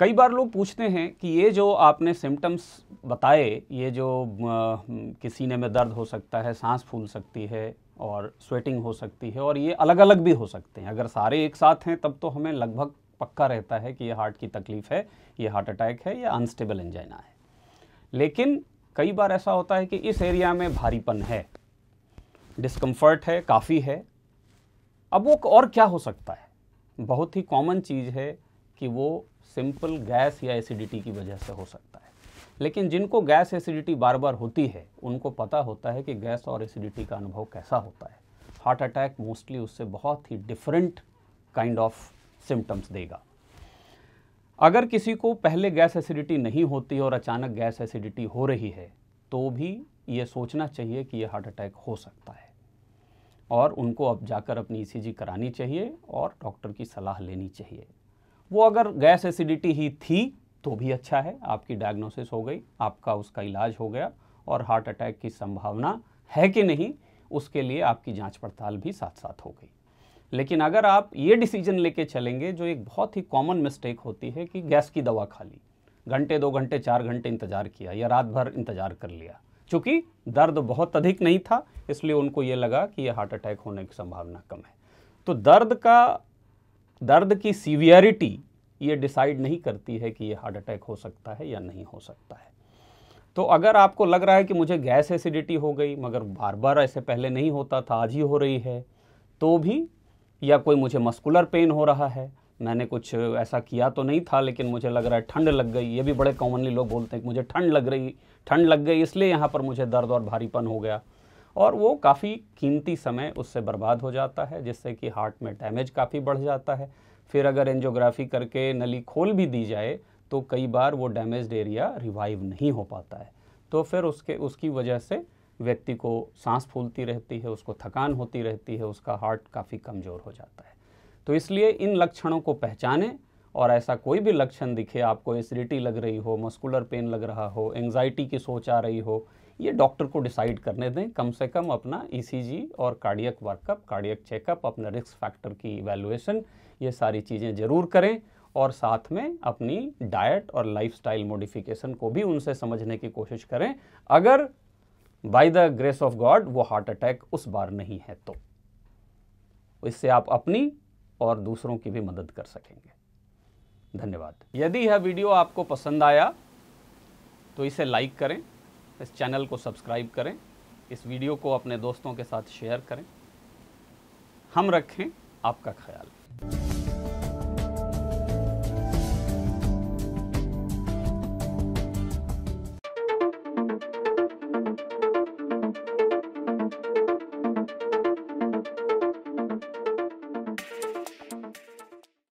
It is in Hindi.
कई बार लोग पूछते हैं कि ये जो आपने सिम्टम्स बताए ये जो कि सीने में दर्द हो सकता है सांस फूल सकती है और स्वेटिंग हो सकती है और ये अलग अलग भी हो सकते हैं अगर सारे एक साथ हैं तब तो हमें लगभग पक्का रहता है कि ये हार्ट की तकलीफ़ है ये हार्ट अटैक है या अनस्टेबल इंजाइना है लेकिन कई बार ऐसा होता है कि इस एरिया में भारीपन है डिस्कम्फर्ट है काफ़ी है अब वो और क्या हो सकता है बहुत ही कॉमन चीज़ है कि वो सिंपल गैस या एसिडिटी की वजह से हो सकता है लेकिन जिनको गैस एसिडिटी बार बार होती है उनको पता होता है कि गैस और एसिडिटी का अनुभव कैसा होता है हार्ट अटैक मोस्टली उससे बहुत ही डिफरेंट काइंड ऑफ सिम्टम्स देगा अगर किसी को पहले गैस एसिडिटी नहीं होती और अचानक गैस एसिडिटी हो रही है तो भी ये सोचना चाहिए कि ये हार्ट अटैक हो सकता है और उनको अब जाकर अपनी ईसीजी करानी चाहिए और डॉक्टर की सलाह लेनी चाहिए वो अगर गैस एसिडिटी ही थी तो भी अच्छा है आपकी डायग्नोसिस हो गई आपका उसका इलाज हो गया और हार्ट अटैक की संभावना है कि नहीं उसके लिए आपकी जांच पड़ताल भी साथ साथ हो गई लेकिन अगर आप ये डिसीजन लेके चलेंगे जो एक बहुत ही कॉमन मिस्टेक होती है कि गैस की दवा खा ली घंटे दो घंटे चार घंटे इंतज़ार किया या रात भर इंतज़ार कर लिया चूँकि दर्द बहुत अधिक नहीं था इसलिए उनको ये लगा कि ये हार्ट अटैक होने की संभावना कम है तो दर्द का दर्द की सीवियरिटी ये डिसाइड नहीं करती है कि ये हार्ट अटैक हो सकता है या नहीं हो सकता है तो अगर आपको लग रहा है कि मुझे गैस एसिडिटी हो गई मगर बार बार ऐसे पहले नहीं होता था आज ही हो रही है तो भी या कोई मुझे मस्कुलर पेन हो रहा है मैंने कुछ ऐसा किया तो नहीं था लेकिन मुझे लग रहा है ठंड लग गई ये भी बड़े कॉमनली लोग बोलते हैं कि मुझे ठंड लग रही ठंड लग गई इसलिए यहाँ पर मुझे दर्द और भारीपन हो गया और वो काफ़ी कीमती समय उससे बर्बाद हो जाता है जिससे कि हार्ट में डैमेज काफ़ी बढ़ जाता है फिर अगर एंजियोग्राफी करके नली खोल भी दी जाए तो कई बार वो डैमेज एरिया रिवाइव नहीं हो पाता है तो फिर उसके उसकी वजह से व्यक्ति को सांस फूलती रहती है उसको थकान होती रहती है उसका हार्ट काफ़ी कमज़ोर हो जाता है तो इसलिए इन लक्षणों को पहचानें और ऐसा कोई भी लक्षण दिखे आपको एसिडिटी लग रही हो मस्कुलर पेन लग रहा हो एंग्जाइटी की सोच आ रही हो ये डॉक्टर को डिसाइड करने दें कम से कम अपना ईसीजी e और कार्डियक वर्कअप कार्डियक चेकअप अपना रिस्क फैक्टर की इवेलुएशन ये सारी चीज़ें ज़रूर करें और साथ में अपनी डाइट और लाइफस्टाइल मॉडिफिकेशन को भी उनसे समझने की कोशिश करें अगर by the grace of God वो हार्ट अटैक उस बार नहीं है तो इससे आप अपनी और दूसरों की भी मदद कर सकेंगे धन्यवाद यदि यह वीडियो आपको पसंद आया तो इसे लाइक करें इस चैनल को सब्सक्राइब करें इस वीडियो को अपने दोस्तों के साथ शेयर करें हम रखें आपका ख्याल